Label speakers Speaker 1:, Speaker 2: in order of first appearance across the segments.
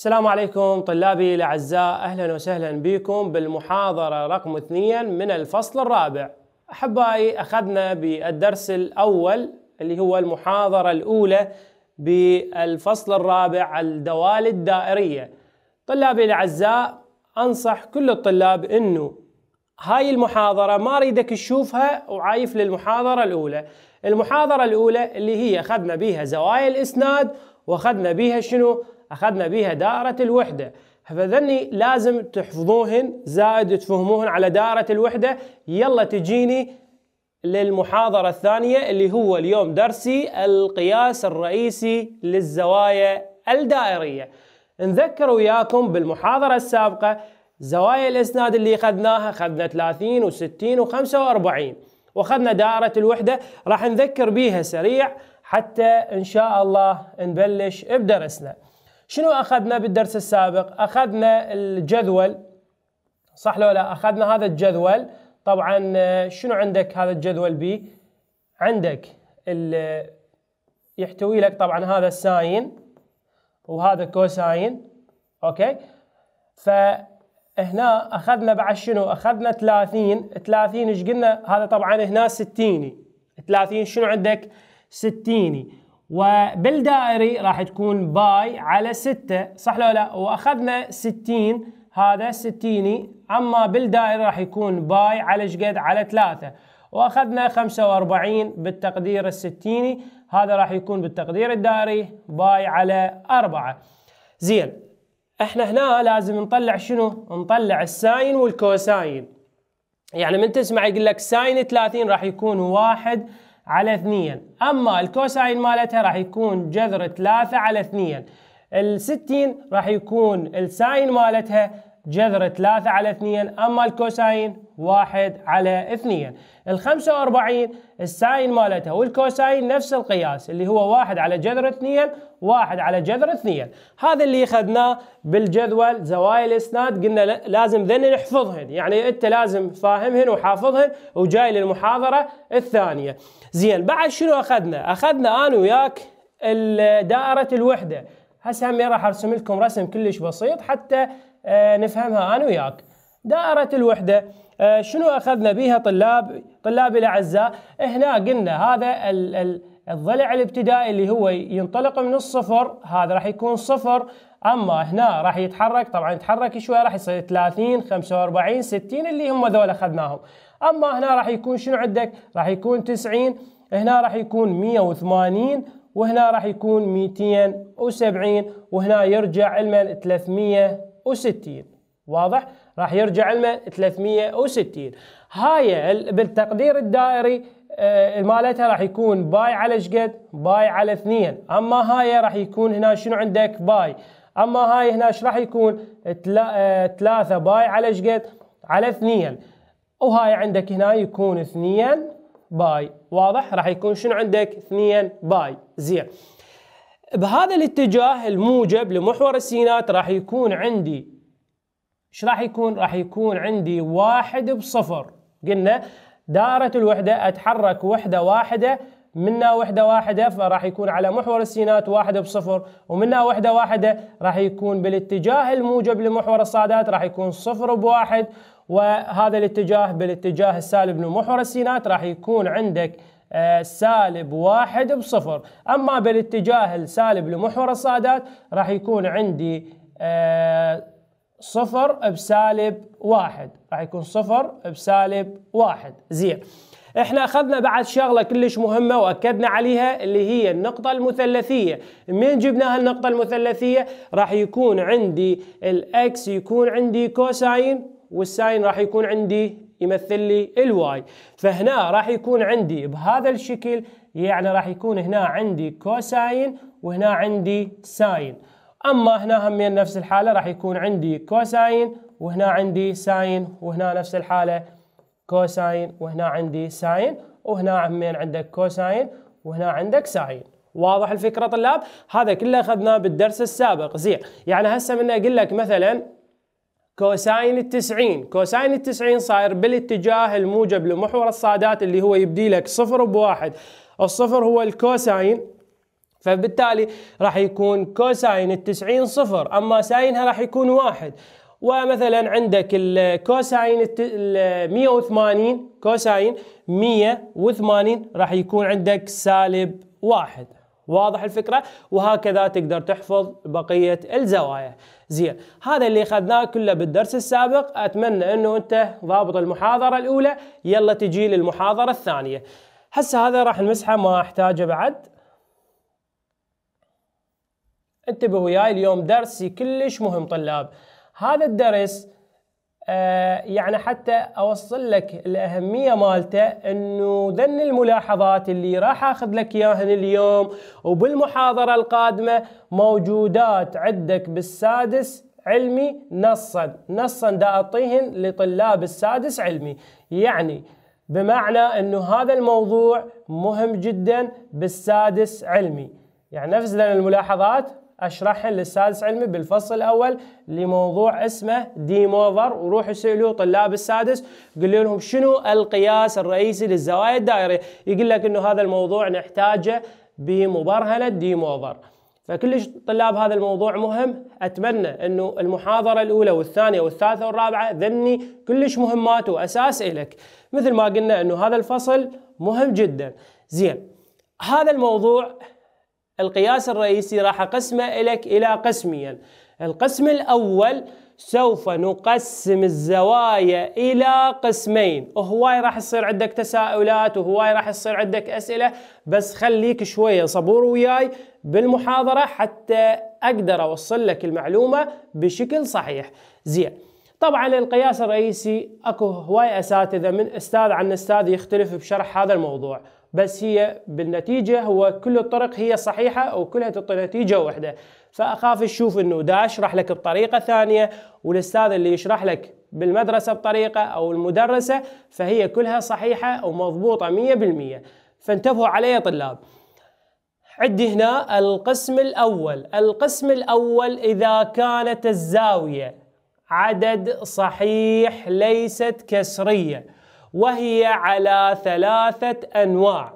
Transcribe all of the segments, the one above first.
Speaker 1: السلام عليكم طلابي الاعزاء اهلا وسهلا بكم بالمحاضره رقم اثنين من الفصل الرابع. احبائي اخذنا بالدرس الاول اللي هو المحاضره الاولى بالفصل الرابع الدوال الدائريه. طلابي الاعزاء انصح كل الطلاب انه هاي المحاضره ما اريدك تشوفها وعايف للمحاضره الاولى. المحاضره الاولى اللي هي اخذنا بها زوايا الاسناد واخذنا بها شنو؟ أخذنا بها دائرة الوحدة فذني لازم تحفظوهن زائد تفهموهن على دائرة الوحدة يلا تجيني للمحاضرة الثانية اللي هو اليوم درسي القياس الرئيسي للزوايا الدائرية نذكر وياكم بالمحاضرة السابقة زوايا الإسناد اللي أخذناها أخذنا 30 و60 و45 وأخذنا دائرة الوحدة راح نذكر بيها سريع حتى إن شاء الله نبلش بدرسنا شنو اخذنا بالدرس السابق؟ اخذنا الجدول صح لو لا؟ اخذنا هذا الجدول طبعا آه، شنو عندك هذا الجدول بي؟ عندك ال آه، يحتوي لك طبعا هذا الساين وهذا كوساين اوكي؟ فهنا اخذنا بعد شنو؟ اخذنا 30 30 ايش قلنا؟ هذا طبعا هنا 60 30 شنو عندك؟ 60 وبالدائري راح تكون باي على 6 صح لو لا واخذنا 60 هذا 60 اما بالدائري راح يكون باي على شقد على 3 واخذنا 45 بالتقدير الستيني هذا راح يكون بالتقدير الدائري باي على 4 زين احنا هنا لازم نطلع شنو نطلع الساين والكوساين يعني من تسمع يقول لك ساين 30 راح يكون واحد على 2 اما الكوساين مالتها راح يكون جذر 3 على 2 ال 60 راح يكون الساين مالتها جذر 3 على 2 أما الكوساين 1 على 2 ال 45 الساين مالتها والكوساين نفس القياس اللي هو 1 على جذر 2 1 على جذر 2 هذا اللي أخذناه بالجدول زوايا الإسناد قلنا لازم ذن نحفظهن يعني أنت لازم فاهمهن وحافظهن وجاي للمحاضرة الثانية زين بعد شنو أخذنا أخذنا أنا وياك دائرة الوحدة هسه هم راح ارسم لكم رسم كلش بسيط حتى آه، نفهمها انا وياك دائرة الوحدة آه، شنو اخذنا بها طلاب طلابي الاعزاء هنا قلنا هذا ال ال الضلع الابتدائي اللي هو ينطلق من الصفر هذا راح يكون صفر اما هنا راح يتحرك طبعا يتحرك شوي راح يصير 30 45 60 اللي هم ذول اخذناهم اما هنا راح يكون شنو عندك راح يكون 90 هنا راح يكون 180 وهنا راح يكون 270 وهنا يرجع لمن 300 360 واضح راح يرجع لنا 360 هاي بالتقدير الدائري آه، مالتها راح يكون باي على شقد باي على اثنين اما هاي راح يكون هنا شنو عندك باي اما هاي هنا راح يكون آه، ثلاثة باي على شقد على اثنين وهاي عندك هنا يكون اثنين باي واضح راح يكون شنو عندك اثنين باي زين بهذا الاتجاه الموجب لمحور السينات راح يكون عندي ايش راح يكون؟ راح يكون عندي واحد بصفر قلنا دائرة الوحدة اتحرك وحدة واحدة منا وحدة واحدة فراح يكون على محور السينات واحد بصفر ومنا وحدة واحدة راح يكون بالاتجاه الموجب لمحور الصادات راح يكون صفر بواحد وهذا الاتجاه بالاتجاه السالب لمحور السينات راح يكون عندك آه، سالب واحد بصفر أما بالاتجاه السالب لمحور الصادات راح يكون عندي آه، صفر بسالب واحد راح يكون صفر بسالب واحد زين احنا اخذنا بعد شغلة كلش مهمة واكدنا عليها اللي هي النقطة المثلثية من جبناها النقطة المثلثية راح يكون عندي الاكس يكون عندي كوساين والساين راح يكون عندي يمثل لي الواي فهنا راح يكون عندي بهذا الشكل يعني راح يكون هنا عندي كوساين وهنا عندي ساين اما هنا همين نفس الحاله راح يكون عندي كوساين وهنا عندي ساين وهنا نفس الحاله كوساين وهنا عندي ساين وهنا همين عندك كوساين وهنا عندك ساين واضح الفكره طلاب هذا كله اخذناه بالدرس السابق زين يعني هسه من اقول لك مثلا كوساين التسعين كوساين التسعين صاير بالاتجاه الموجب لمحور الصادات اللي هو يبدي لك صفر بواحد الصفر هو الكوساين فبالتالي راح يكون كوساين التسعين صفر أما ساينها راح يكون واحد ومثلا عندك الكوساين 180 كوساين 180 راح يكون عندك سالب واحد واضح الفكرة وهكذا تقدر تحفظ بقية الزوايا زين هذا اللي اخذناه كله بالدرس السابق اتمنى انه انت ضابط المحاضرة الاولى يلا تجي للمحاضرة الثانية هسه هذا راح نمسحه ما احتاجه بعد انتبهوا وياي اليوم درسي كلش مهم طلاب هذا الدرس آه، يعني حتى اوصل لك الاهميه مالته انه ذن الملاحظات اللي راح اخذ لك اياهن اليوم وبالمحاضره القادمه موجودات عندك بالسادس علمي نصا نصا دا اعطيهن لطلاب السادس علمي يعني بمعنى انه هذا الموضوع مهم جدا بالسادس علمي يعني نفس ذن الملاحظات اشرحها للسادس علمي بالفصل الاول لموضوع اسمه ديموفر وروحوا سالوا طلاب السادس قولوا لهم شنو القياس الرئيسي للزوايا الدائريه يقول لك انه هذا الموضوع نحتاجه بمبرهنه ديموفر فكلش طلاب هذا الموضوع مهم اتمنى انه المحاضره الاولى والثانيه والثالثه والرابعه ذني كلش مهمات واساس الك مثل ما قلنا انه هذا الفصل مهم جدا زين هذا الموضوع القياس الرئيسي راح أقسمه لك إلى قسمين القسم الأول سوف نقسم الزوايا إلى قسمين هواي راح يصير عندك تساؤلات وهواي راح يصير عندك أسئلة بس خليك شوية صبور وياي بالمحاضرة حتى أقدر أوصل لك المعلومة بشكل صحيح زين طبعا القياس الرئيسي اكو هواي اساتذه من استاذ عن استاذ يختلف بشرح هذا الموضوع بس هي بالنتيجة هو كل الطرق هي صحيحة أو كلها تعطي نتيجة واحدة فأخاف تشوف أنه دا أشرح لك بطريقة ثانية والأستاذ اللي يشرح لك بالمدرسة بطريقة أو المدرسة فهي كلها صحيحة ومضبوطة مية بالمية فانتبهوا علي يا طلاب عندي هنا القسم الأول القسم الأول إذا كانت الزاوية عدد صحيح ليست كسرية وهي على ثلاثة أنواع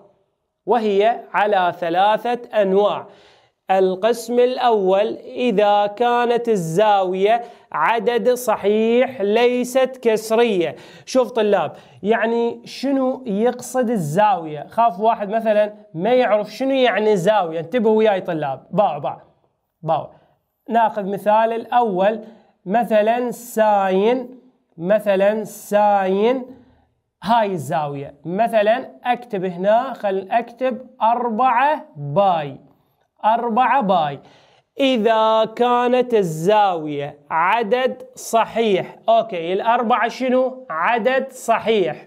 Speaker 1: وهي على ثلاثة أنواع القسم الأول إذا كانت الزاوية عدد صحيح ليست كسرية شوف طلاب يعني شنو يقصد الزاوية خاف واحد مثلا ما يعرف شنو يعني زاوية انتبهوا وياي طلاب باو باو باو ناخذ مثال الأول مثلا ساين مثلا ساين هاي الزاوية مثلا أكتب هنا خل أكتب أربعة باي أربعة باي إذا كانت الزاوية عدد صحيح أوكي الأربعة شنو عدد صحيح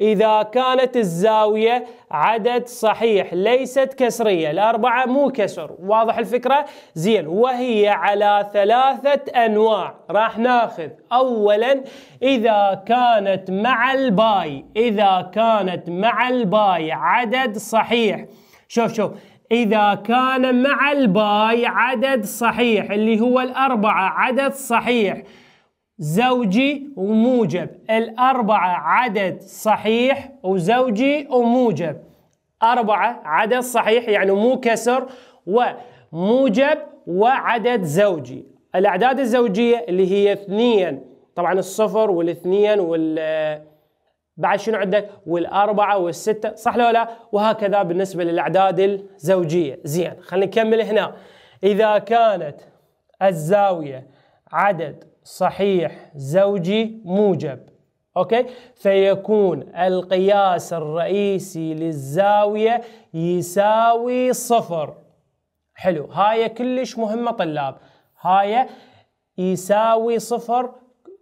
Speaker 1: إذا كانت الزاوية عدد صحيح ليست كسرية الأربعة مو كسر واضح الفكرة؟ زين وهي على ثلاثة أنواع راح ناخذ أولا إذا كانت مع الباي إذا كانت مع الباي عدد صحيح شوف شوف إذا كان مع الباي عدد صحيح اللي هو الأربعة عدد صحيح زوجي وموجب الأربعة عدد صحيح وزوجي وموجب أربعة عدد صحيح يعني مو كسر وموجب وعدد زوجي الأعداد الزوجية اللي هي اثنين طبعا الصفر والاثنين وال بعد شنو عندك والأربعة والستة صح لو لا وهكذا بالنسبة للأعداد الزوجية زين خلينا نكمل هنا إذا كانت الزاوية عدد صحيح زوجي موجب اوكي فيكون القياس الرئيسي للزاويه يساوي صفر حلو هاي كلش مهمه طلاب هاي يساوي صفر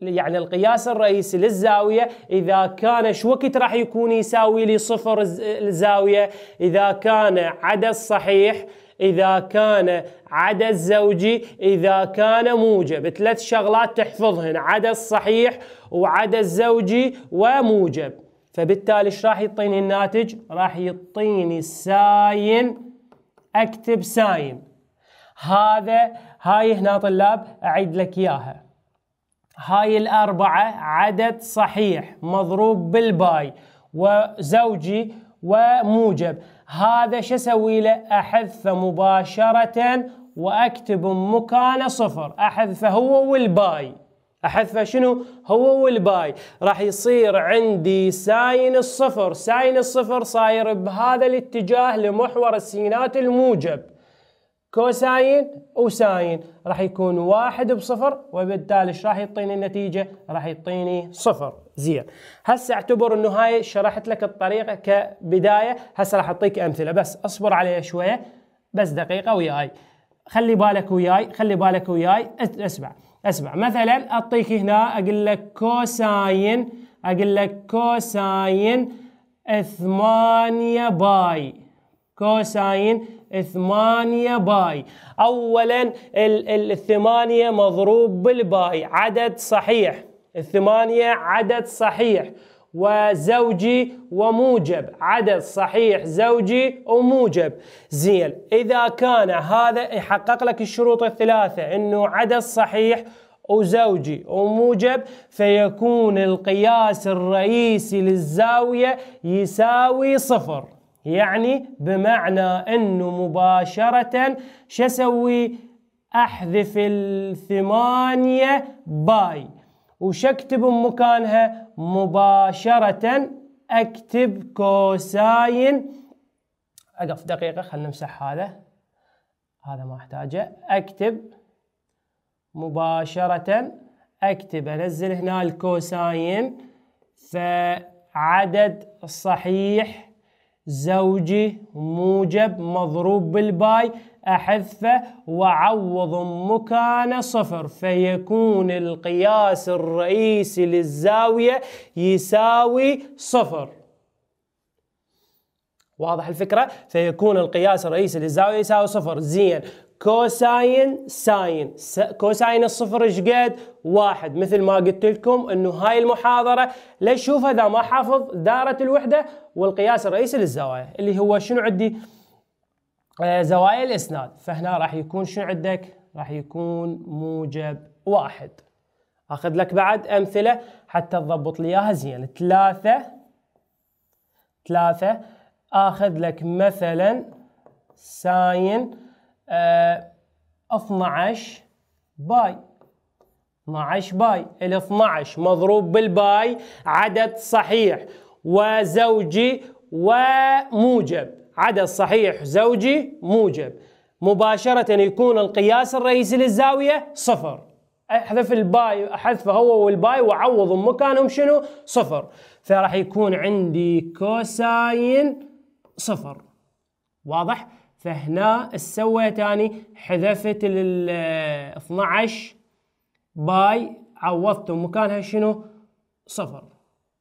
Speaker 1: يعني القياس الرئيسي للزاوية إذا كان شو وقت راح يكون يساوي لي صفر الزاوية إذا كان عدد صحيح إذا كان عدد زوجي إذا كان موجب ثلاث شغلات تحفظهن عدد صحيح وعدد زوجي وموجب فبالتالي ايش راح يعطيني الناتج راح يعطيني ساين اكتب ساين هذا هاي هنا طلاب اعيد لك اياها هاي الاربعه عدد صحيح مضروب بالباي وزوجي وموجب هذا شو اسوي له احذفه مباشره واكتب مكانه صفر احذفه هو والباي احذفه شنو هو والباي راح يصير عندي ساين الصفر ساين الصفر صاير بهذا الاتجاه لمحور السينات الموجب كوساين وساين راح يكون واحد بصفر وبالتالي ايش راح يعطيني النتيجه؟ راح يعطيني صفر زين هسه اعتبر انه هاي شرحت لك الطريقه كبدايه هسه راح اعطيك امثله بس اصبر عليها شويه بس دقيقه وياي خلي بالك وياي خلي بالك وياي اسمع اسمع مثلا اعطيك هنا اقول لك كوساين اقول لك كوساين 8 باي كوساين ثمانية باي أولا الثمانية مضروب بالباي عدد صحيح الثمانية عدد صحيح وزوجي وموجب عدد صحيح زوجي وموجب زين إذا كان هذا يحقق لك الشروط الثلاثة أنه عدد صحيح وزوجي وموجب فيكون القياس الرئيسي للزاوية يساوي صفر يعني بمعنى انه مباشرة شسوي احذف الثمانية باي وش اكتب مكانها مباشرة اكتب كوساين اقف دقيقة خلنا نمسح هذا هذا ما احتاجه اكتب مباشرة اكتب انزل هنا الكوساين فعدد صحيح زوجي موجب مضروب بالباي أحذفه وعوض مكان صفر فيكون القياس الرئيسي للزاوية يساوي صفر واضح الفكرة؟ فيكون القياس الرئيسي للزاوية يساوي صفر زين كوساين ساين كوساين الصفر ايش قد؟ واحد مثل ما قلت لكم انه هاي المحاضره لا تشوفها اذا ما حافظ دائره الوحده والقياس الرئيسي للزوايا اللي هو شنو عندي؟ آه، زوايا الاسناد فهنا راح يكون شنو عندك؟ راح يكون موجب واحد اخذ لك بعد امثله حتى تضبط لي اياها زين ثلاثه ثلاثه اخذ لك مثلا ساين 12 آه، باي 12 باي ال 12 مضروب بالباي عدد صحيح وزوجي وموجب عدد صحيح زوجي موجب مباشرة يكون القياس الرئيسي للزاوية صفر احذف الباي احذفه هو والباي وعوض مكانهم شنو صفر فراح يكون عندي كوساين صفر واضح فهنا سويت اني حذفت ال 12 آه، باي عوضته مكانها شنو صفر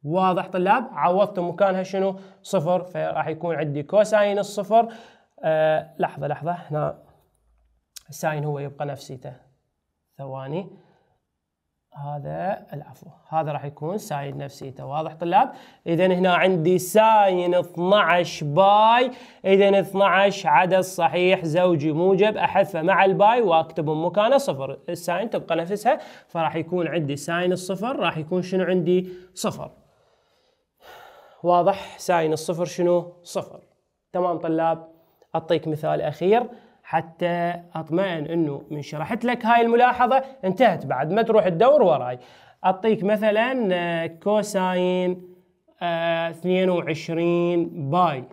Speaker 1: واضح طلاب عوضته مكانها شنو صفر فراح يكون عندي كوساين الصفر آه لحظة لحظة هنا الساين هو يبقى نفسيته ثواني هذا العفو هذا راح يكون ساين نفسيته واضح طلاب اذا هنا عندي ساين 12 باي اذا 12 عدد صحيح زوجي موجب احذفه مع الباي واكتبه مكانه صفر الساين تبقى نفسها فراح يكون عندي ساين الصفر راح يكون شنو عندي صفر واضح ساين الصفر شنو صفر تمام طلاب اعطيك مثال اخير حتى اطمئن انه من شرحت لك هاي الملاحظه انتهت بعد ما تروح تدور وراي اعطيك مثلا آه، كوساين 22 آه، باي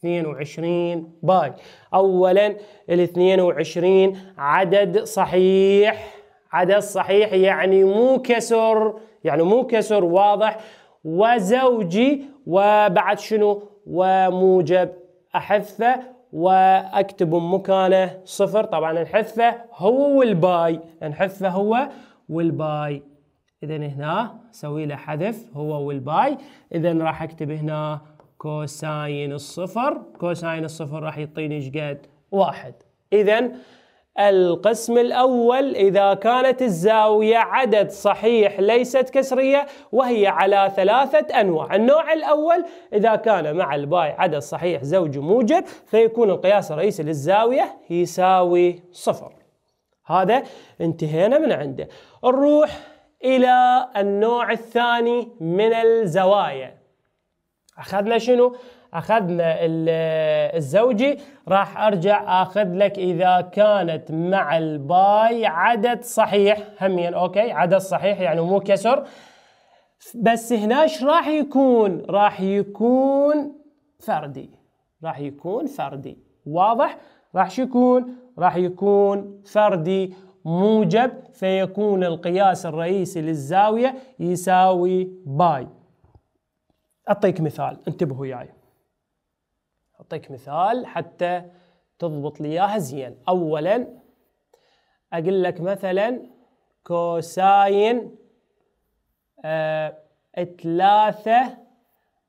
Speaker 1: 22 باي اولا ال 22 عدد صحيح عدد صحيح يعني مو كسر يعني مو كسر واضح وزوجي وبعد شنو وموجب احذفه واكتب مكانه صفر طبعا نحذفه هو والباي نحذفه هو والباي اذا هنا سوي له حذف هو والباي اذا راح اكتب هنا كوساين الصفر كوساين الصفر راح يعطيني ايش قد واحد اذا القسم الأول إذا كانت الزاوية عدد صحيح ليست كسرية وهي على ثلاثة أنواع النوع الأول إذا كان مع الباي عدد صحيح زوج موجب فيكون القياس الرئيسي للزاوية يساوي صفر هذا انتهينا من عنده نروح إلى النوع الثاني من الزوايا أخذنا شنو؟ اخذنا الزوجي راح ارجع اخذ لك اذا كانت مع الباي عدد صحيح همين اوكي عدد صحيح يعني مو كسر بس هنا ايش راح يكون راح يكون فردي راح يكون فردي واضح راح شو يكون راح يكون فردي موجب فيكون القياس الرئيسي للزاوية يساوي باي أعطيك مثال انتبهوا يعني. أعطيك مثال حتى تضبط لي إياها زين أولا أقول لك مثلا كوساين آه ثلاثة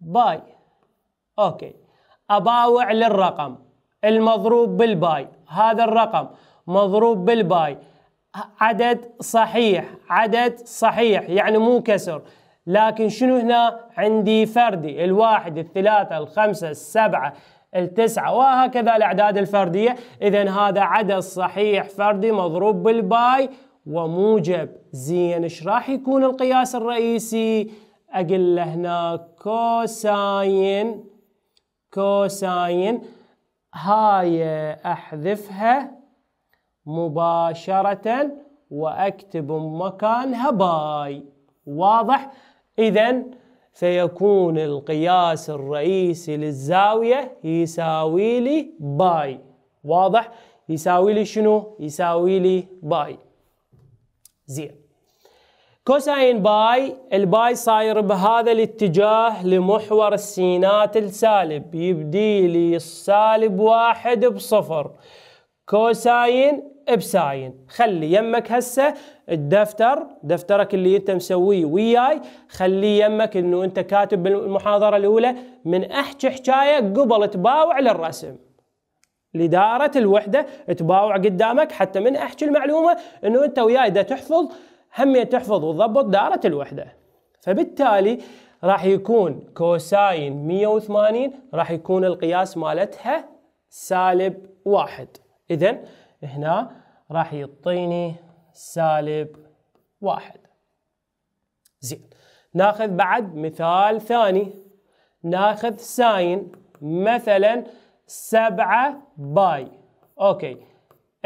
Speaker 1: باي أوكي أباوع للرقم المضروب بالباي هذا الرقم مضروب بالباي عدد صحيح عدد صحيح يعني مو كسر لكن شنو هنا عندي فردي الواحد الثلاثة الخمسة السبعة التسعة وهكذا الأعداد الفردية إذا هذا عدد صحيح فردي مضروب بالباي وموجب زين ايش راح يكون القياس الرئيسي أقول له هنا كوساين كوساين هاي أحذفها مباشرة وأكتب مكانها باي واضح؟ إذا فيكون القياس الرئيسي للزاوية يساوي لي باي واضح؟ يساوي لي شنو؟ يساوي لي باي زين كوساين باي الباي صاير بهذا الاتجاه لمحور السينات السالب يبدي لي السالب واحد بصفر كوساين بساين خلي يمك هسه الدفتر دفترك اللي انت مسويه وياي خليه يمك انه انت كاتب بالمحاضره الاولى من احكي حكايه قبل تباوع للرسم لدائره الوحده تباوع قدامك حتى من احكي المعلومه انه انت وياي ده تحفظ هم تحفظ وتضبط دائره الوحده فبالتالي راح يكون كوساين 180 راح يكون القياس مالتها سالب واحد اذا هنا راح يعطيني سالب واحد زين ناخذ بعد مثال ثاني ناخذ ساين مثلا سبعة باي أوكي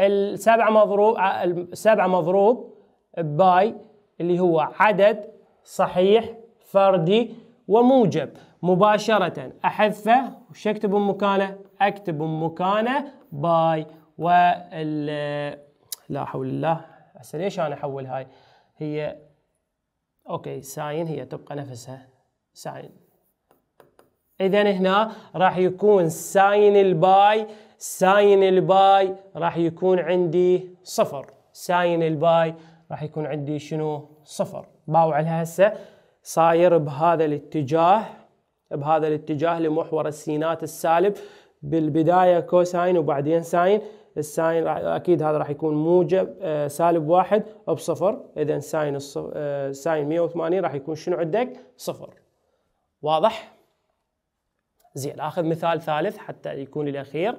Speaker 1: السبعة مضروب السبعة مضروب باي اللي هو عدد صحيح فردي وموجب مباشرة أحذفه وش أكتب بمكانه؟ أكتب بمكانه باي وال لا حول الله هسه ليش انا احول هاي هي اوكي ساين هي تبقى نفسها ساين اذا هنا راح يكون ساين الباي ساين الباي راح يكون عندي صفر ساين الباي راح يكون عندي شنو صفر باوع لها هسه صاير بهذا الاتجاه بهذا الاتجاه لمحور السينات السالب بالبدايه كوساين وبعدين ساين الساين اكيد هذا راح يكون موجب آه، سالب واحد بصفر اذا ساين آه، ساين 180 راح يكون شنو عندك صفر واضح زين اخذ مثال ثالث حتى يكون الاخير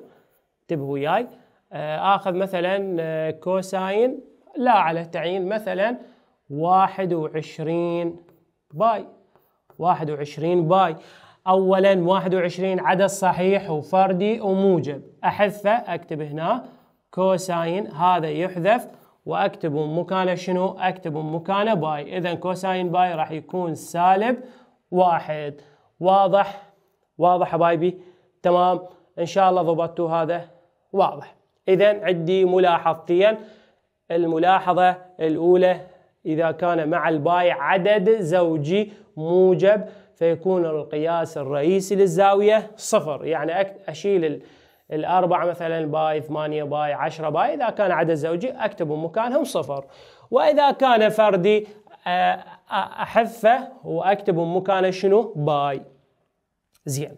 Speaker 1: انتبهوا وياي آه، اخذ مثلا كوساين لا على تعيين مثلا 21 باي 21 باي اولا 21 عدد صحيح وفردي وموجب احذفه اكتب هنا كوساين هذا يحذف واكتب مكانه شنو اكتب مكانه باي اذا كوساين باي راح يكون سالب واحد واضح واضح حبايبي تمام ان شاء الله ضبطتوا هذا واضح اذا عندي ملاحظتين الملاحظه الاولى اذا كان مع الباي عدد زوجي موجب فيكون القياس الرئيسي للزاوية صفر يعني أشيل الأربعة مثلا باي ثمانية باي عشرة باي إذا كان عدد زوجي أكتب مكانهم صفر وإذا كان فردي آه، أحفه وأكتب مكانه شنو باي زين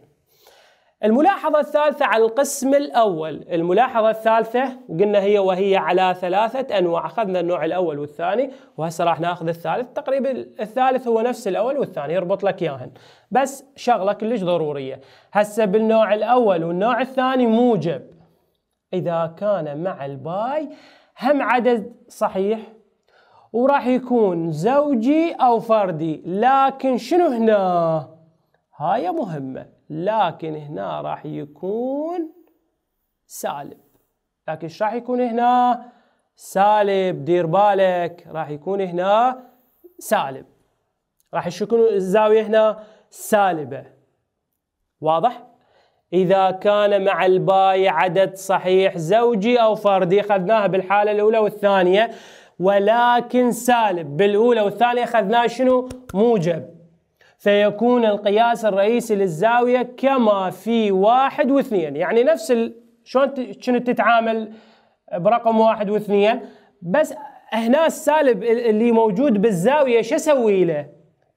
Speaker 1: الملاحظة الثالثة على القسم الأول الملاحظة الثالثة قلنا هي وهي على ثلاثة أنواع أخذنا النوع الأول والثاني وهسه راح ناخذ الثالث تقريبا الثالث هو نفس الأول والثاني يربط لك إياهن بس شغلة كلش ضرورية هسه بالنوع الأول والنوع الثاني موجب إذا كان مع الباي هم عدد صحيح وراح يكون زوجي أو فردي لكن شنو هنا هاي مهمة لكن هنا راح يكون سالب لكن ايش راح يكون هنا سالب دير بالك راح يكون هنا سالب راح يكون الزاوية هنا سالبة واضح؟ إذا كان مع الباي عدد صحيح زوجي أو فردي اخذناها بالحالة الأولى والثانية ولكن سالب بالأولى والثانية اخذناها شنو؟ موجب فيكون القياس الرئيسي للزاوية كما في واحد واثنين يعني نفس ال... شلون كنت تتعامل برقم واحد واثنين بس هنا السالب اللي موجود بالزاوية شو اسوي له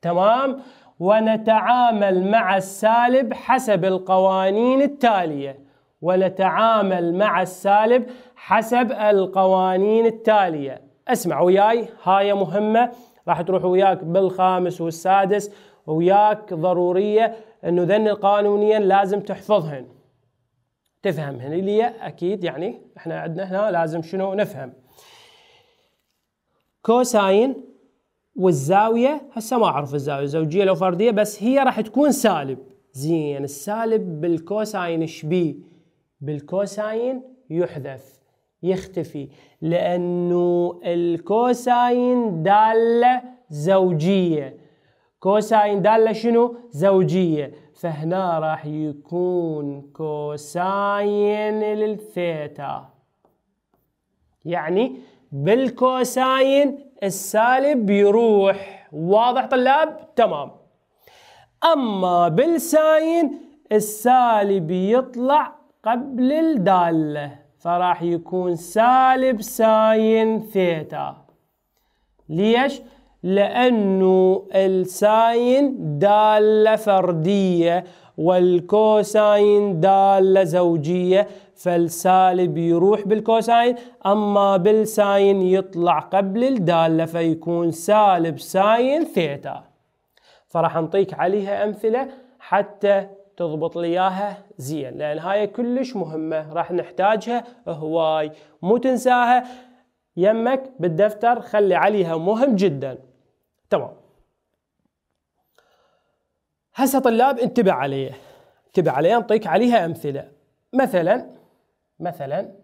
Speaker 1: تمام ونتعامل مع السالب حسب القوانين التالية ونتعامل مع السالب حسب القوانين التالية اسمع وياي هاي مهمة راح تروح وياك بالخامس والسادس وياك ضرورية انه ذن قانونيا لازم تحفظهن تفهمهن اللي اكيد يعني احنا عندنا هنا لازم شنو نفهم كوساين والزاوية هسه ما اعرف الزاوية زوجية لو فردية بس هي راح تكون سالب زين السالب بالكوساين شبي بالكوساين يحذف يختفي لانه الكوساين داله زوجيه كوساين دالة شنو زوجية فهنا راح يكون كوساين للثيتا يعني بالكوساين السالب بيروح واضح طلاب تمام اما بالساين السالب يطلع قبل الدالة فراح يكون سالب ساين ثيتا ليش؟ لأنه الساين دالة فردية والكوساين دالة زوجية فالسالب يروح بالكوساين أما بالساين يطلع قبل الدالة فيكون سالب ساين ثيتا فراح نعطيك عليها أمثلة حتى تضبط لي اياها زين لان هاي كلش مهمه راح نحتاجها هواي مو تنساها يمك بالدفتر خلي عليها مهم جدا تمام هسه طلاب انتبه عليه انتبه عليه نعطيك عليها امثله مثلا مثلا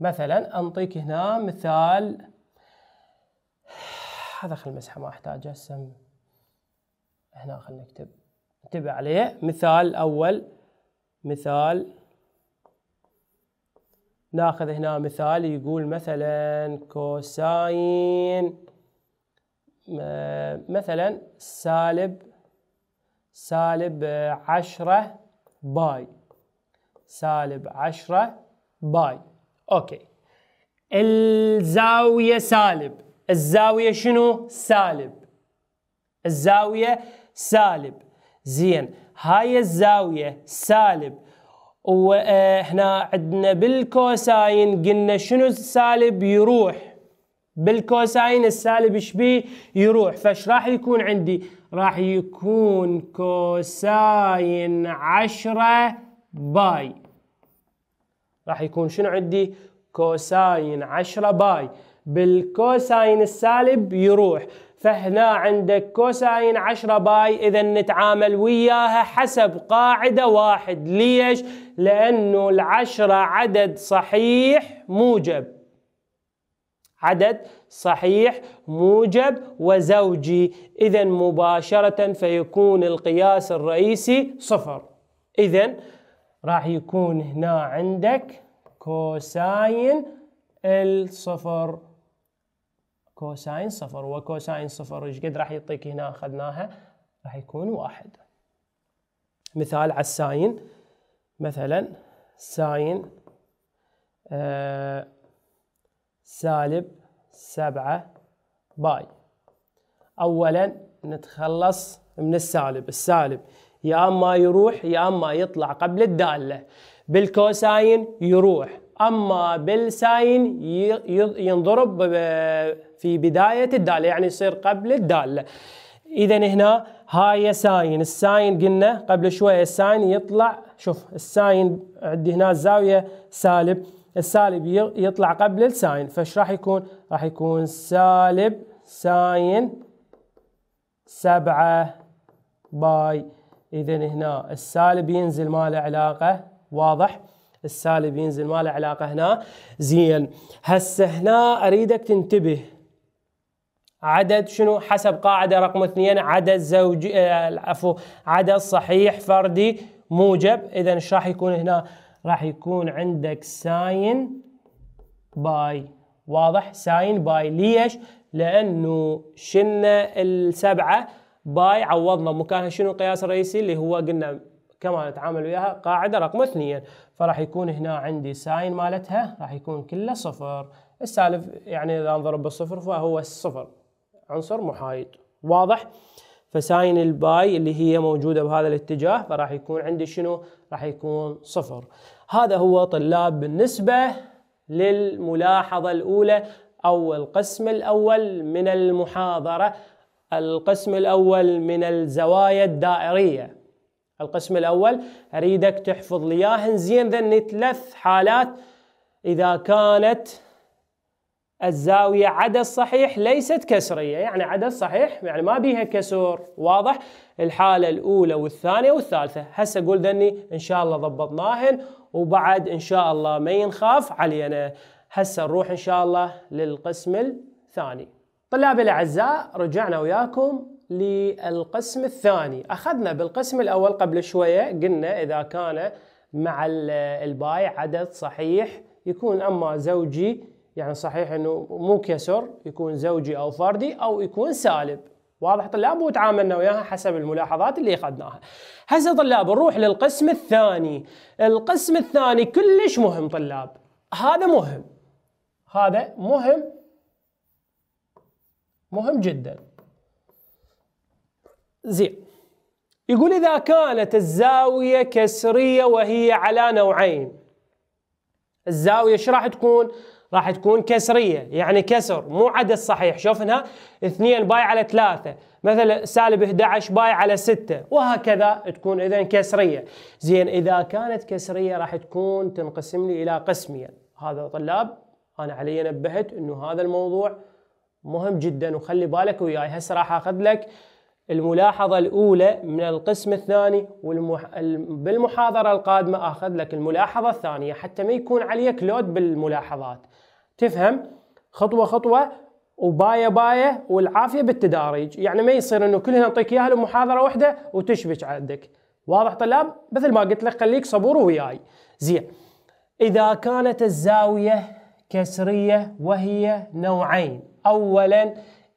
Speaker 1: مثلا انطيك هنا مثال هذا خل مسحه ما احتاج اسم هنا خل نكتب انتبه عليه مثال اول مثال ناخذ هنا مثال يقول مثلا كوساين مثلا سالب سالب عشرة باي سالب عشرة باي اوكي الزاوية سالب الزاوية شنو سالب الزاوية سالب زين هاي الزاوية سالب وهنا عندنا بالكوساين قلنا شنو السالب يروح بالكوساين السالب شبيه يروح فاش راح يكون عندي راح يكون كوساين عشرة باي راح يكون شنو عندي كوساين عشرة باي بالكوساين السالب يروح فهنا عندك كوساين 10 باي اذا نتعامل وياها حسب قاعدة واحد ليش؟ لأنه العشرة عدد صحيح موجب عدد صحيح موجب وزوجي إذا مباشرة فيكون القياس الرئيسي صفر إذا راح يكون هنا عندك كوساين الصفر كوساين صفر وكوساين صفر ايش قد راح يعطيك هنا اخذناها راح يكون واحد مثال على الساين مثلا ساين آه سالب سبعة باي اولا نتخلص من السالب السالب يا اما يروح يا اما يطلع قبل الداله بالكوساين يروح اما بالساين ينضرب في بداية الدالة يعني يصير قبل الدالة اذا هنا هاي ساين الساين قلنا قبل شوية الساين يطلع شوف الساين عندي هنا الزاوية سالب السالب يطلع قبل الساين فايش راح يكون راح يكون سالب ساين سبعة باي اذا هنا السالب ينزل ما له علاقة واضح السالب ينزل ما له علاقة هنا زين هسه هنا اريدك تنتبه عدد شنو حسب قاعده رقم اثنين عدد زوجي آه، عفوا عدد صحيح فردي موجب اذا ايش راح يكون هنا راح يكون عندك ساين باي واضح ساين باي ليش لانه شلنا السبعه باي عوضنا مكانها شنو القياس الرئيسي اللي هو قلنا كما نتعامل وياها قاعده رقم اثنين فراح يكون هنا عندي ساين مالتها راح يكون كله صفر السالف يعني اذا انضرب بالصفر فهو الصفر عنصر محايد واضح فساين الباي اللي هي موجودة بهذا الاتجاه فراح يكون عندي شنو راح يكون صفر هذا هو طلاب بالنسبة للملاحظة الأولى أو القسم الأول من المحاضرة القسم الأول من الزوايا الدائرية القسم الأول أريدك تحفظ لياهن زين ذني ثلاث حالات إذا كانت الزاوية عدد صحيح ليست كسرية يعني عدد صحيح يعني ما بيها كسور واضح الحالة الأولى والثانية والثالثة هسه أقول ذني إن شاء الله ضبطناهن وبعد إن شاء الله ما ينخاف علينا هسه نروح إن شاء الله للقسم الثاني طلابي الأعزاء رجعنا وياكم للقسم الثاني أخذنا بالقسم الأول قبل شوية قلنا إذا كان مع الباي عدد صحيح يكون أما زوجي يعني صحيح انه مو كسر يكون زوجي او فردي او يكون سالب واضح طلاب وتعاملنا وياها حسب الملاحظات اللي اخذناها هسه طلاب نروح للقسم الثاني القسم الثاني كلش مهم طلاب هذا مهم هذا مهم مهم جدا زين يقول إذا كانت الزاوية كسرية وهي على نوعين الزاوية ايش راح تكون؟ راح تكون كسريه يعني كسر مو عدد صحيح شوفنا 2 باي على 3 مثلا سالب 11 باي على 6 وهكذا تكون اذا كسريه زين اذا كانت كسريه راح تكون تنقسم لي الى قسمين هذا طلاب انا علي نبهت انه هذا الموضوع مهم جدا وخلي بالك وياي هسه راح اخذ لك الملاحظة الأولى من القسم الثاني والمح... بالمحاضرة القادمة آخذ لك الملاحظة الثانية حتى ما يكون عليك لود بالملاحظات تفهم خطوه خطوه وبايه بايه والعافيه بالتداريج يعني ما يصير انه كلنا نعطيك اياها لمحاضرة واحده وتشبك عندك واضح طلاب مثل ما قلت لك خليك صبور وياي زين اذا كانت الزاويه كسريه وهي نوعين اولا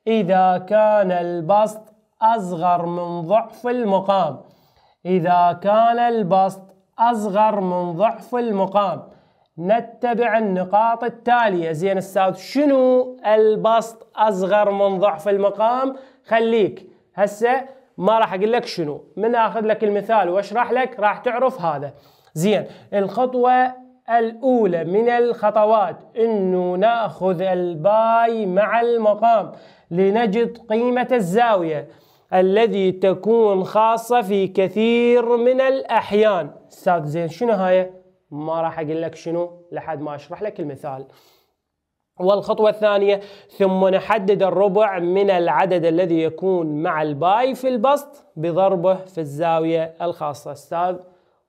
Speaker 1: اذا كان البسط اصغر من ضعف المقام اذا كان البسط اصغر من ضعف المقام نتبع النقاط التالية زين استاذ شنو البسط أصغر من ضعف المقام خليك هسه ما راح أقول لك شنو من أخذ لك المثال وأشرح لك راح تعرف هذا زين الخطوة الأولى من الخطوات أنه نأخذ الباي مع المقام لنجد قيمة الزاوية الذي تكون خاصة في كثير من الأحيان أستاذ زين شنو هاي؟ ما راح اقول لك شنو لحد ما اشرح لك المثال والخطوة الثانية ثم نحدد الربع من العدد الذي يكون مع الباي في البسط بضربه في الزاوية الخاصة أستاذ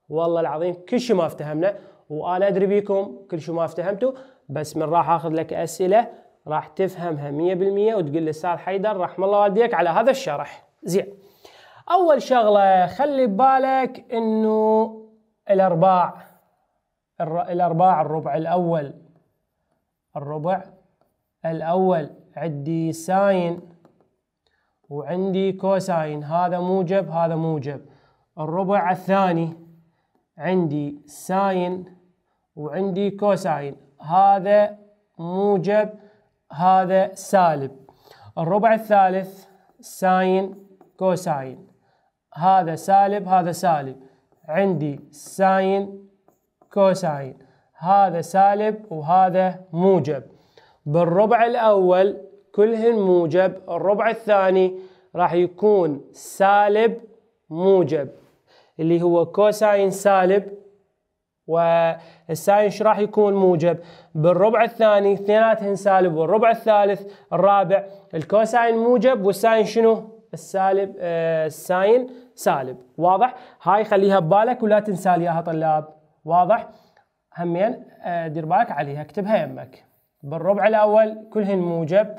Speaker 1: والله العظيم كل شيء ما افتهمنا وأنا أدري بيكم كل شيء ما افتهمتوا بس من راح أخذ لك أسئلة راح تفهمها 100% وتقول لي أستاذ حيدر رحم الله والديك على هذا الشرح زين أول شغلة خلي ببالك أنه الأرباع الأرباع الربع الأول الربع الأول عندي ساين وعندي كوساين هذا موجب هذا موجب الربع الثاني عندي ساين وعندي كوساين هذا موجب هذا سالب الربع الثالث ساين كوساين هذا سالب هذا سالب عندي ساين كوساين هذا سالب وهذا موجب بالربع الأول كلهن موجب الربع الثاني راح يكون سالب موجب اللي هو كوساين سالب والساين ايش راح يكون موجب بالربع الثاني اثنيناتهم سالب والربع الثالث الرابع الكوساين موجب والساين شنو السالب آه الساين سالب واضح هاي خليها ببالك ولا تنسى ياها طلاب واضح همين آه، دير بالك عليها اكتبها يمك بالربع الأول كلهن موجب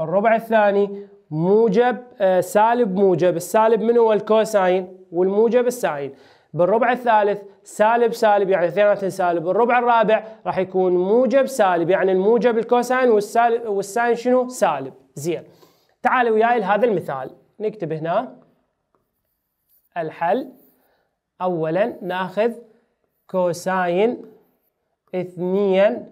Speaker 1: الربع الثاني موجب آه، سالب موجب السالب من هو الكوساين والموجب الساين بالربع الثالث سالب سالب يعني اثنيناتهم سالب الربع الرابع راح يكون موجب سالب يعني الموجب الكوساين والسالب والساين شنو سالب زين تعال وياي لهذا المثال نكتب هنا الحل اولا ناخذ كوساين اثنين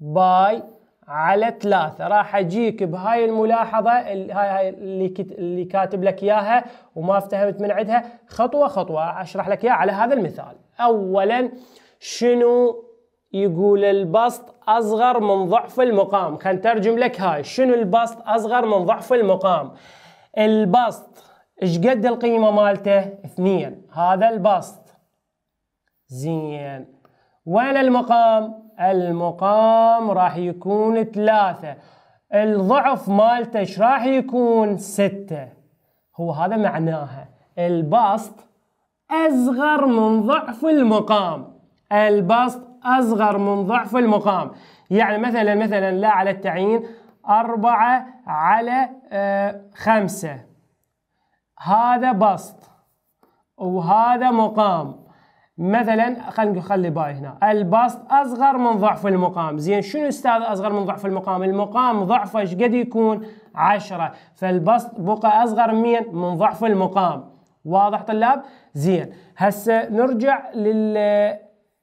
Speaker 1: باي على ثلاثة راح اجيك بهاي الملاحظة هاي هاي اللي اللي كاتب لك اياها وما افتهمت من عندها خطوة خطوة اشرح لك اياها على هذا المثال. اولا شنو يقول البسط اصغر من ضعف المقام، خلينا نترجم لك هاي، شنو البسط اصغر من ضعف المقام؟ البسط ايش قد القيمة مالته؟ اثنين، هذا البسط زين وين المقام المقام راح يكون ثلاثة الضعف مالته ايش راح يكون ستة هو هذا معناها البسط أصغر من ضعف المقام البسط أصغر من ضعف المقام يعني مثلا مثلا لا على التعيين أربعة على آه، خمسة هذا بسط وهذا مقام مثلا خلينا نخلي باي هنا البسط اصغر من ضعف المقام زين شنو استاذ اصغر من ضعف المقام المقام ضعفه ايش قد يكون 10 فالبسط بقى اصغر من من ضعف المقام واضح طلاب زين هسه نرجع لل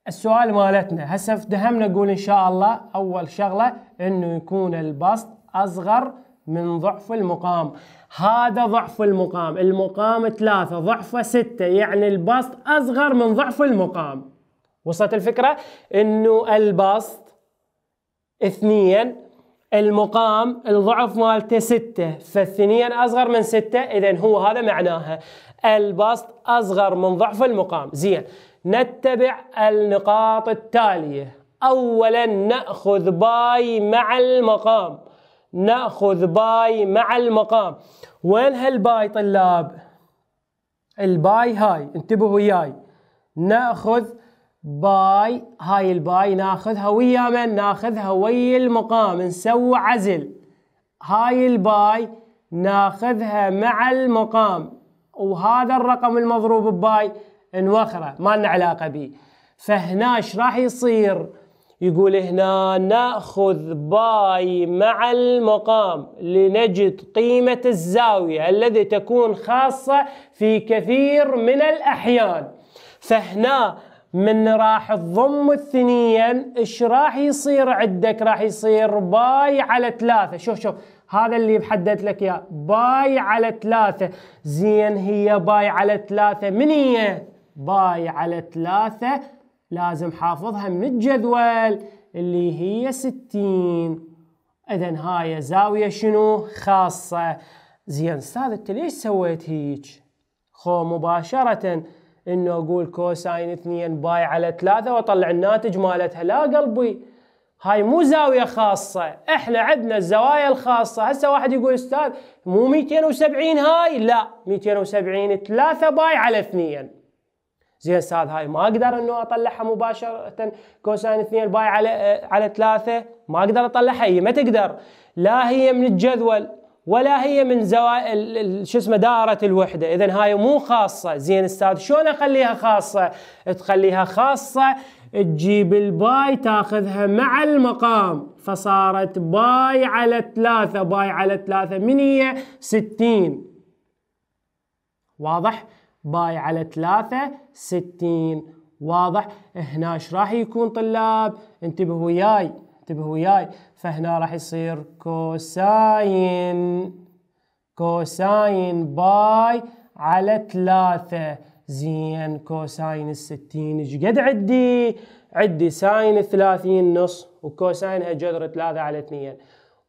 Speaker 1: السؤال مالتنا هسه افتهمنا نقول ان شاء الله اول شغله انه يكون البسط اصغر من ضعف المقام هذا ضعف المقام المقام ثلاثة ضعفه ستة يعني البسط أصغر من ضعف المقام وصلت الفكرة إنه البسط اثنين المقام الضعف مالته ستة فاثنين أصغر من ستة إذا هو هذا معناها البسط أصغر من ضعف المقام زين نتبع النقاط التالية أولا نأخذ باي مع المقام ناخذ باي مع المقام وين هالباي طلاب الباي هاي انتبهوا وياي ناخذ باي هاي الباي ناخذها ويا من ناخذها ويا المقام نسوي عزل هاي الباي ناخذها مع المقام وهذا الرقم المضروب بباي نوخره ما لنا علاقه به فهنا ايش راح يصير يقول هنا نأخذ باي مع المقام لنجد قيمة الزاوية الذي تكون خاصة في كثير من الأحيان فهنا من راح تضم الثنيين ايش راح يصير عندك راح يصير باي على ثلاثة شوف شوف هذا اللي بحدد لك اياه باي على ثلاثة زين هي باي على ثلاثة من هي باي على ثلاثة لازم حافظها من الجدول اللي هي 60 اذا هاي زاوية شنو خاصة زين استاذ انت ليش سويت هيك خو مباشرة انه اقول كوساين 2 باي على 3 واطلع الناتج مالتها لا قلبي هاي مو زاوية خاصة احنا عندنا الزوايا الخاصة هسه واحد يقول استاذ مو 270 هاي لا 270 3 باي على 2 زين استاذ هاي ما اقدر انه اطلعها مباشره كوساين 2 باي على على 3 ما اقدر اطلعها هي ما تقدر لا هي من الجدول ولا هي من زوايا شو اسمه دائرة الوحدة، إذا هاي مو خاصة، زين استاذ شلون أخليها خاصة؟ تخليها خاصة تجيب الباي تاخذها مع المقام، فصارت باي على ثلاثة، باي على ثلاثة من هي؟ 60 واضح؟ باي على 3 60 واضح هنا ايش راح يكون طلاب انتبهوا وياي انتبهوا وياي فهنا راح يصير كوساين كوساين باي على 3 زين كوساين الستين ايش قد عدي؟ عدي ساين الثلاثين نص وكوساينها جذر 3 على 2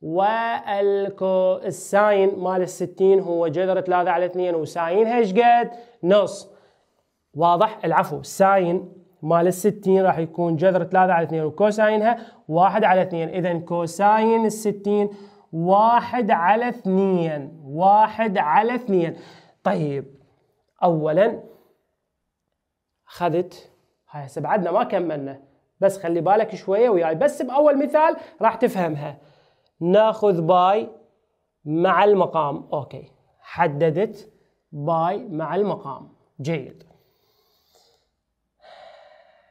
Speaker 1: والساين مال ال60 هو جذر 3 على 2 وساينها ايش قد؟ نص واضح؟ العفو ساين مال ال60 راح يكون جذر 3 على 2 وكوساينها 1 على 2 اذا كوساين ال60 1 على 2 1 على 2 طيب اولا خذت هاي هسه بعدنا ما كملنا بس خلي بالك شويه وياي بس باول مثال راح تفهمها ناخذ باي مع المقام اوكي حددت باي مع المقام جيد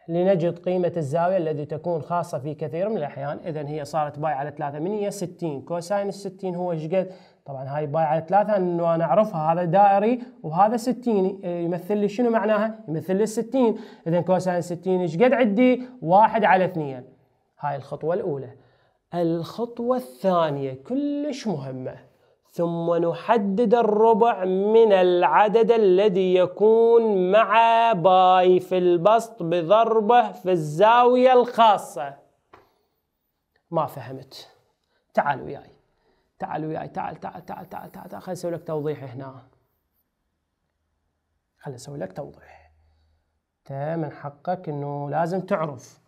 Speaker 1: لنجد قيمة الزاوية التي تكون خاصة في كثير من الأحيان إذا هي صارت باي على 3 من هي 60 كوساين 60 هو إيش قد طبعا هاي باي على 3 أنه أنا أعرفها هذا دائري وهذا 60 يمثل لي شنو معناها يمثل لي 60 إذا كوساين 60 إيش قد عندي 1 على 2 هاي الخطوة الأولى الخطوة الثانية كلش مهمة ثم نحدد الربع من العدد الذي يكون مع باي في البسط بضربه في الزاوية الخاصة ما فهمت تعال وياي تعال وياي تعال تعال تعال تعال تعال, تعال. خليني اسوي لك توضيح هنا خليني اسوي لك توضيح انت من حقك انه لازم تعرف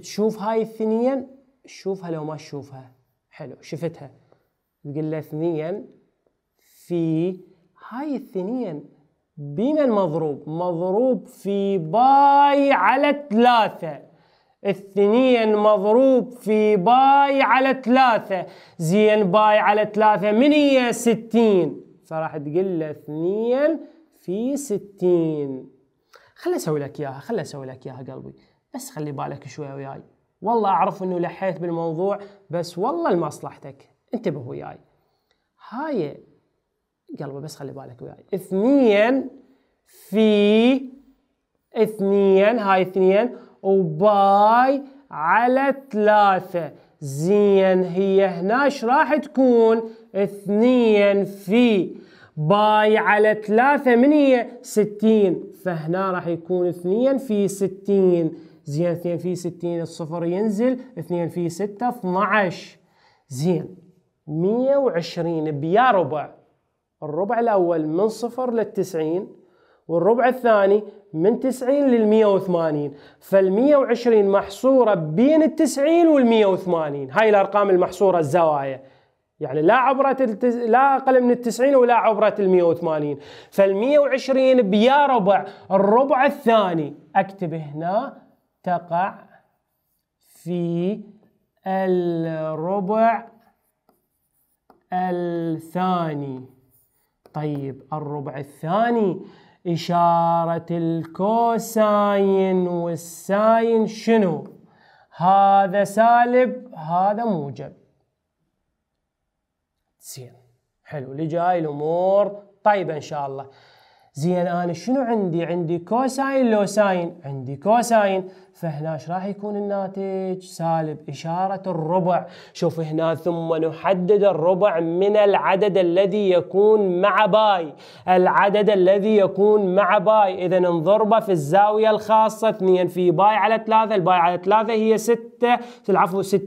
Speaker 1: تشوف هاي الاثنين تشوفها لو ما تشوفها حلو شفتها تقول له اثنين في هاي الثنين بمن مضروب مضروب في باي على ثلاثة الثنين مضروب في باي على ثلاثة زين باي على ثلاثة من هي ستين فراح تقول له اثنين في ستين خلي اسوي لك اياها خلي اسوي لك اياها قلبي بس خلي بالك شوية وياي والله اعرف انه لحيت بالموضوع بس والله لمصلحتك انتبه وياي هاي قلبه بس خلي بالك وياي اثنين في اثنين هاي اثنين وباي على ثلاثة زين هي هناش راح تكون اثنين في باي على ثلاثة من هي ستين فهنا راح يكون اثنين في ستين زين 2 في 60 الصفر ينزل 2 في 6 12 زين 120 بيا ربع الربع الأول من صفر لل 90 والربع الثاني من 90 لل 180 فال 120 محصوره بين ال 90 وال 180 هاي الارقام المحصوره الزوايا يعني لا عبرة التز... لا اقل من ال 90 ولا عبرة ال 180 فال 120 بيا ربع الربع الثاني اكتب هنا تقع في الربع الثاني طيب الربع الثاني إشارة الكوساين والساين شنو؟ هذا سالب هذا موجب زين حلو اللي جاي الأمور طيبة إن شاء الله زين أنا شنو عندي؟ عندي كوساين لوساين عندي كوساين فهنا ايش راح يكون الناتج سالب إشارة الربع شوف هنا ثم نحدد الربع من العدد الذي يكون مع باي العدد الذي يكون مع باي إذا نضربه في الزاوية الخاصة 2 في باي على 3 الباي على 3 هي 6 العفو 60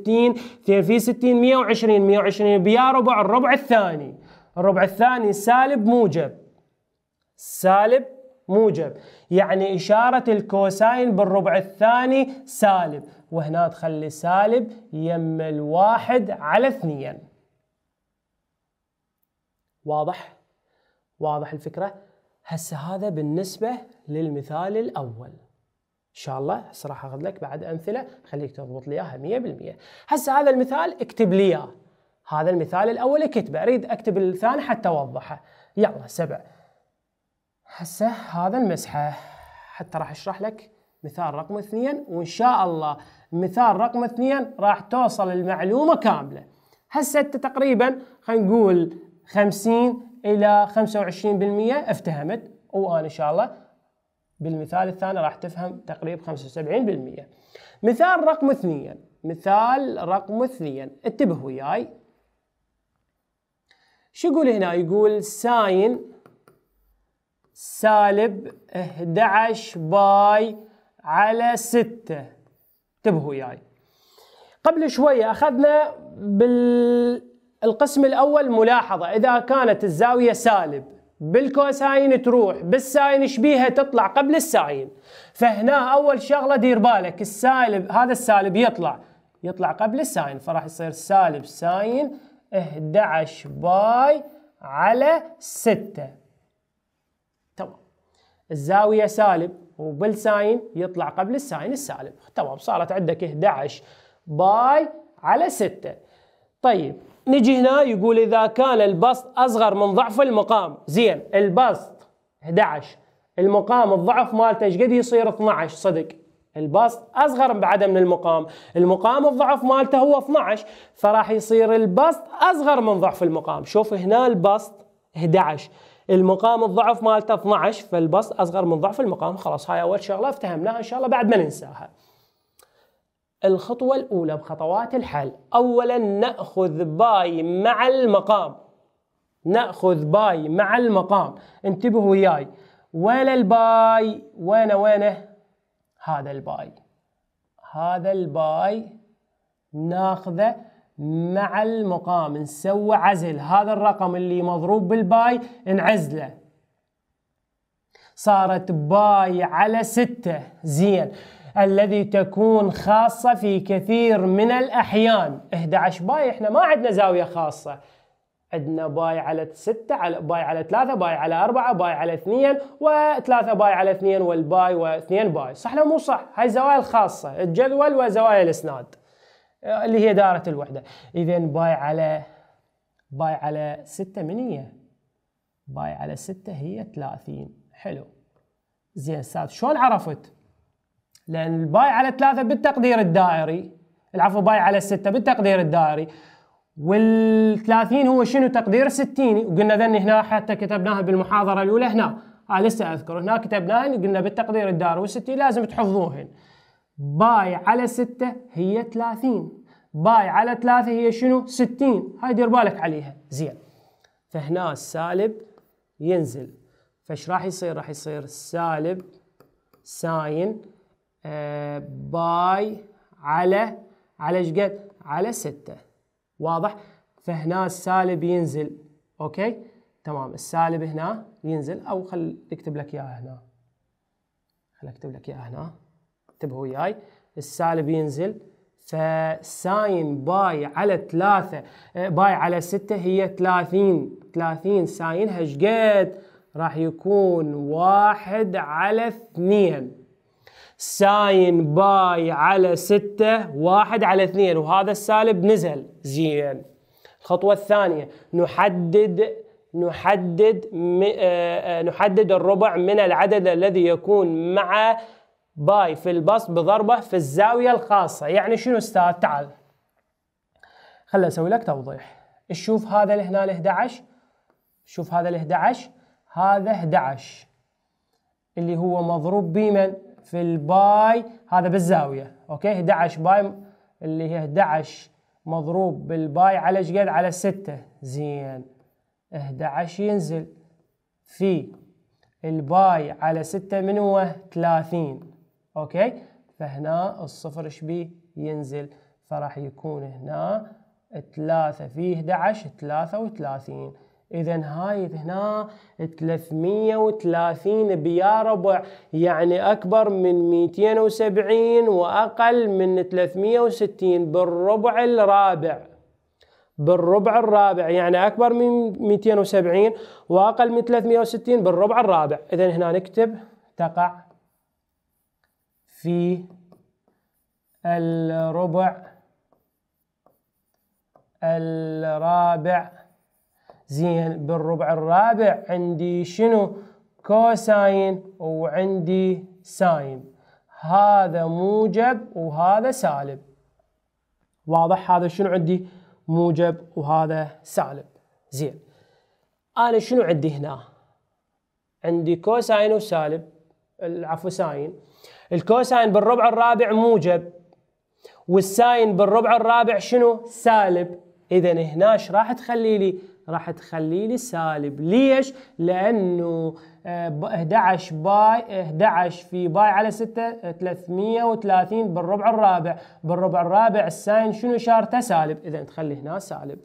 Speaker 1: 2 في 60 120 120 بيا ربع الربع الثاني الربع الثاني سالب موجب سالب موجب يعني إشارة الكوساين بالربع الثاني سالب وهنا تخلي سالب يم الواحد على اثنين واضح؟ واضح الفكرة؟ هسه هذا بالنسبة للمثال الأول ان شاء الله هسه راح اخذ لك بعد امثله خليك تضبط لي اياها 100% هسه هذا المثال اكتب لي اياه هذا المثال الاول كتبه اريد اكتب الثاني حتى اوضحه يلا سبع هسه هذا المسحه حتى راح اشرح لك مثال رقم اثنين وان شاء الله مثال رقم اثنين راح توصل المعلومه كامله هسه انت تقريبا خلينا نقول 50 الى 25% افتهمت وانا ان شاء الله بالمثال الثاني راح تفهم تقريبا 75% مثال رقم اثنين مثال رقم اثنين انتبه وياي شو يقول هنا يقول ساين سالب 11 باي على 6 انتبهوا وياي يعني. قبل شوية أخذنا بالقسم الأول ملاحظة إذا كانت الزاوية سالب بالكوساين تروح بالساين شبيها تطلع قبل الساين فهنا أول شغلة دير بالك السالب هذا السالب يطلع يطلع قبل الساين فراح يصير سالب ساين 11 باي على 6 الزاوية سالب وبالساين يطلع قبل الساين السالب تمام صارت عندك 11 باي على 6 طيب نجي هنا يقول إذا كان البسط أصغر من ضعف المقام زين البسط 11 المقام الضعف مالته ايش قد يصير 12 صدق البسط اصغر بعد من المقام، المقام الضعف مالته هو 12 فراح يصير البسط اصغر من ضعف المقام، شوف هنا البسط 11 المقام الضعف مالته 12 فالبسط اصغر من ضعف المقام خلاص هاي اول شغله افتهمناها ان شاء الله بعد ما ننساها الخطوه الاولى بخطوات الحل اولا ناخذ باي مع المقام ناخذ باي مع المقام انتبهوا وياي وين الباي وين وينه هذا الباي هذا الباي ناخذه مع المقام نسوي عزل هذا الرقم اللي مضروب بالباي نعزله صارت باي على ستة زين الذي تكون خاصة في كثير من الأحيان 11 باي احنا ما عندنا زاوية خاصة عندنا باي على 6 على باي على 3 باي على 4 باي على 2 و3 باي على 2 والباي واثنين باي صح لو مو صح هاي الزوايا الخاصة الجدول وزوايا الاسناد آه، اللي هي دائرة الوحدة إذا باي على باي على ستة من هي؟ باي على ستة هي 30 حلو زين استاذ شلون عرفت؟ لأن الباي على ثلاثة بالتقدير الدائري العفو باي على ستة بالتقدير الدايري والثلاثين وال30 هو شنو تقدير الستيني وقلنا ذن هنا حتى كتبناها بالمحاضرة الأولى هنا آه لسه أذكر هنا كتبناها قلنا بالتقدير الدايري والستين وال60 لازم تحفظوهن باي على 6 هي 30 باي على 3 هي شنو 60 هاي دير بالك عليها زين فهنا السالب ينزل فايش راح يصير راح يصير سالب ساين آه باي على على ايش قد على 6 واضح فهنا السالب ينزل اوكي تمام السالب هنا ينزل او خل اكتب لك اياها هنا خل اكتب لك اياها هنا انتبهوا وياي السالب ينزل فساين باي على ثلاثة آه، باي على ستة هي ثلاثين ثلاثين ساين هشقد راح يكون واحد على اثنين ساين باي على ستة واحد على اثنين وهذا السالب نزل زين الخطوة الثانية نحدد نحدد آه، آه، نحدد الربع من العدد الذي يكون مع باي في البسط بضربه في الزاويه الخاصه يعني شنو استاذ تعال خلنا اسوي لك توضيح شوف هذا اللي هنا ال 11 شوف هذا ال 11 هذا 11 اللي هو مضروب بمن في الباي هذا بالزاويه اوكي 11 باي اللي هي 11 مضروب بالباي على ايش قد على 6 زين 11 ينزل في الباي على 6 من هو 30 اوكي فهنا الصفر ايش بيه ينزل فراح يكون هنا 3 في 11 33 اذا هاي هنا 330 بيا ربع يعني اكبر من 270 واقل من 360 بالربع الرابع بالربع الرابع يعني اكبر من 270 واقل من 360 بالربع الرابع اذا هنا نكتب تقع في الربع الرابع زين بالربع الرابع عندي شنو كوساين وعندي ساين هذا موجب وهذا سالب واضح هذا شنو عندي موجب وهذا سالب زين انا شنو عندي هنا عندي كوساين وسالب العفو ساين الكوساين بالربع الرابع موجب والساين بالربع الرابع شنو سالب اذا ايش راح تخلي لي راح تخلي لي سالب ليش لانه 11 آه، باي 11 في باي على 6 330 بالربع الرابع بالربع الرابع الساين شنو اشارته سالب اذا تخلي هنا سالب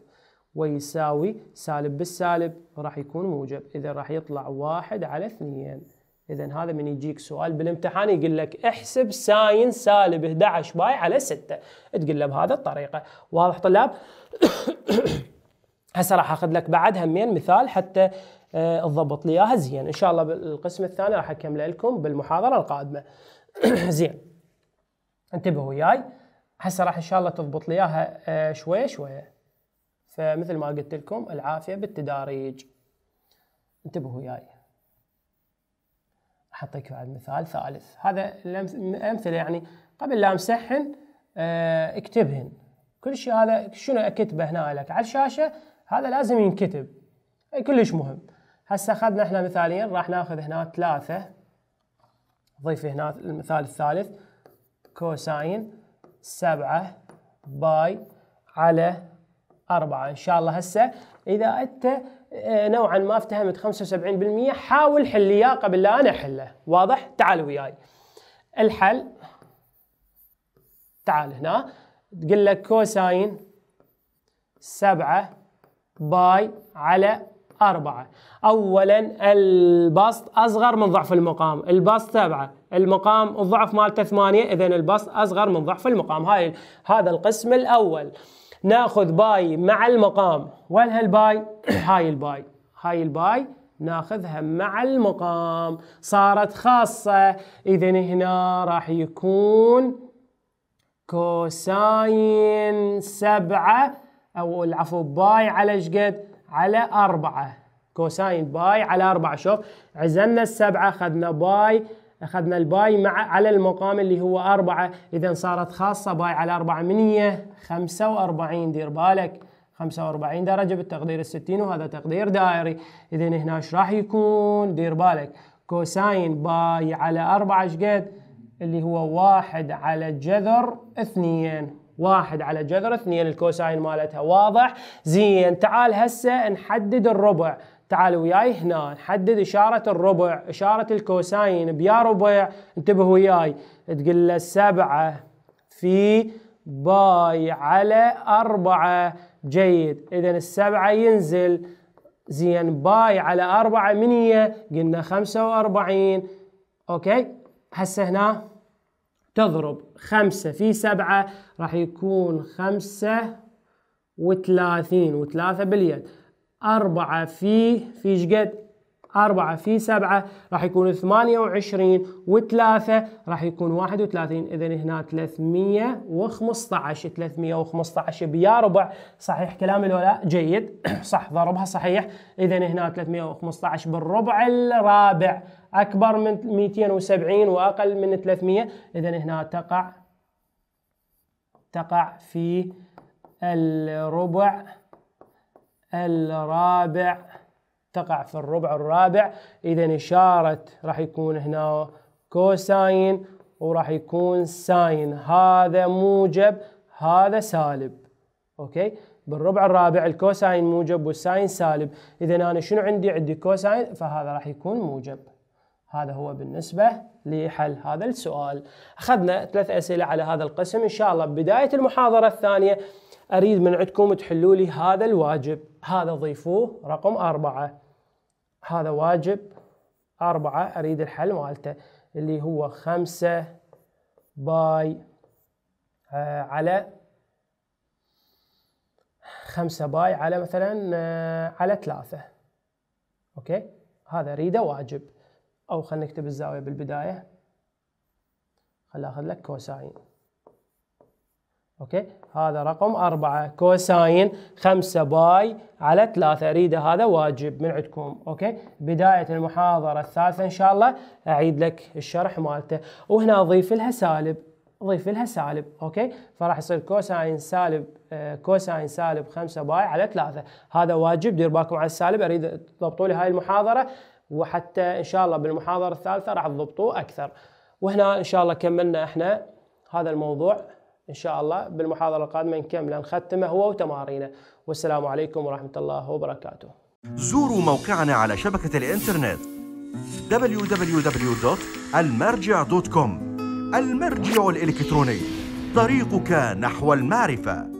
Speaker 1: ويساوي سالب بالسالب راح يكون موجب اذا راح يطلع واحد على اثنين اذا هذا من يجيك سؤال بالامتحان يقول لك احسب ساين سالب 11 باي على 6 تقول له بهذه الطريقه واضح طلاب هسه راح اخذ لك بعد همين مثال حتى آه، تضبط لي اياها زين ان شاء الله بالقسم الثاني راح اكمله لكم بالمحاضره القادمه زين انتبهوا وياي هسه راح ان شاء الله تضبط لي اياها آه، شوي شوي فمثل ما قلت لكم العافيه بالتداريج انتبهوا وياي اعطيك بعد مثال ثالث هذا الامثله يعني قبل لا امسحهن آه، اكتبهن كل شيء هذا شنو اكتبه هنا لك على الشاشه هذا لازم ينكتب كلش مهم هسه اخذنا احنا مثالين راح ناخذ هنا ثلاثه ضيف هنا المثال الثالث كوساين سبعة باي على أربعة إن شاء الله هسه اذا انت آه، نوعا ما افتهمت 75% حاول حل اياه قبل لا انا احله واضح تعال وياي الحل تعال هنا تقول لك كوساين 7 باي على 4 أولا البسط أصغر من ضعف المقام البسط 7 المقام الضعف مالته 8 إذا البسط أصغر من ضعف المقام هاي هذا القسم الأول ناخذ باي مع المقام وين هالباي هاي الباي هاي الباي ناخذها مع المقام صارت خاصة إذا هنا راح يكون كوساين سبعة أو العفو باي على شقد على أربعة كوساين باي على أربعة شوف عزلنا السبعة اخذنا باي أخذنا الباي مع على المقام اللي هو أربعة إذا صارت خاصة باي على أربعة من هي 45 دير بالك 45 درجة بالتقدير الستين وهذا تقدير دائري إذا هنا ايش راح يكون دير بالك كوساين باي على أربعة ايش قد اللي هو واحد على جذر اثنين واحد على جذر اثنين الكوساين مالتها واضح زين تعال هسه نحدد الربع تعالوا وياي هنا نحدد إشارة الربع إشارة الكوساين بيا ربع انتبهوا وياي تقول له سبعة في باي على أربعة جيد إذا السبعة ينزل زين باي على أربعة من هي قلنا خمسة وأربعين أوكي هسه هنا تضرب خمسة في سبعة راح يكون خمسة وثلاثين وثلاثة باليد 4 في في قد؟ 4 في 7 راح يكون 28 و3 راح يكون 31 اذا هنا 315 315 بيا ربع صحيح كلامي لو لا؟ جيد صح ضربها صحيح اذا هنا 315 بالربع الرابع اكبر من 270 واقل من 300 اذا هنا تقع تقع في الربع الرابع تقع في الربع الرابع إذا إشارة راح يكون هنا كوساين وراح يكون ساين هذا موجب هذا سالب أوكي بالربع الرابع الكوساين موجب والساين سالب إذا أنا شنو عندي عندي كوساين فهذا راح يكون موجب هذا هو بالنسبة لحل هذا السؤال أخذنا ثلاث أسئلة على هذا القسم إن شاء الله بداية المحاضرة الثانية اريد من عندكم تحلوا لي هذا الواجب هذا ضيفوه رقم أربعة هذا واجب أربعة أريد الحل مالته اللي هو خمسة باي آه على خمسة باي على مثلا آه على ثلاثة أوكي هذا أريده واجب أو خلينا نكتب الزاوية بالبداية خل أخذ لك كوساين اوكي هذا رقم أربعة كوساين خمسة باي على ثلاثة أريده هذا واجب من عندكم أوكي بداية المحاضرة الثالثة إن شاء الله أعيد لك الشرح مالته وهنا أضيف لها سالب ضيف لها سالب أوكي فراح يصير كوساين سالب آه، كوساين سالب خمسة باي على ثلاثة هذا واجب دير بالكم على السالب أريد تضبطوا لي هاي المحاضرة وحتى إن شاء الله بالمحاضرة الثالثة راح تضبطوه أكثر وهنا إن شاء الله كملنا إحنا هذا الموضوع إن شاء الله بالمحاضرة القادمة نكمل نختمه هو وتمارينه والسلام عليكم ورحمة الله وبركاته زوروا موقعنا على شبكة الإنترنت www.almarja.com المرجع الإلكتروني طريقك نحو المعرفة